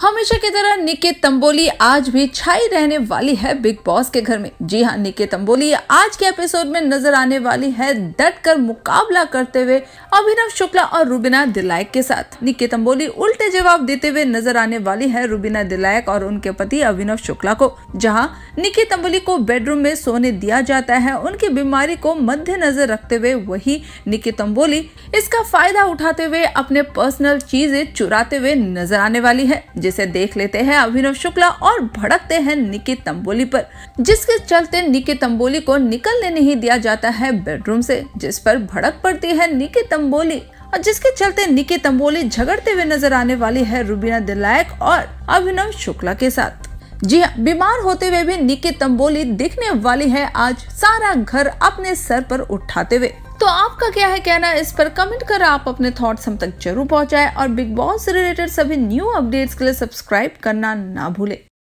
हमेशा की तरह निकेत तंबोली आज भी छाई रहने वाली है बिग बॉस के घर में जी हाँ निकेत तंबोली आज के एपिसोड में नजर आने वाली है डट कर मुकाबला करते हुए अभिनव शुक्ला और रुबिना दिलायक के साथ निकेत तंबोली उल्टे जवाब देते हुए नजर आने वाली है रुबिना दिलायक और उनके पति अभिनव शुक्ला को जहाँ निकेत तंबोली को बेडरूम में सोने दिया जाता है उनकी बीमारी को मद्देनजर रखते हुए वही निकेत तंबोली इसका फायदा उठाते हुए अपने पर्सनल चीजें चुराते हुए नजर आने वाली है जिसे देख लेते हैं अभिनव शुक्ला और भड़कते हैं निकी तंबोली पर जिसके चलते निकी तंबोली को निकलने नहीं दिया जाता है बेडरूम से जिस पर भड़क पड़ती है निकी तंबोली और जिसके चलते निकी तंबोली झगड़ते हुए नजर आने वाली है रूबीना दिलायक और अभिनव शुक्ला के साथ जी हाँ बीमार होते हुए भी निकी तंबोली दिखने वाली है आज सारा घर अपने सर पर उठाते हुए तो आपका क्या है कहना इस पर कमेंट कर आप अपने थॉट्स हम तक जरूर पहुंचाएं और बिग बॉस से रिलेटेड सभी न्यू अपडेट्स के लिए सब्सक्राइब करना ना भूलें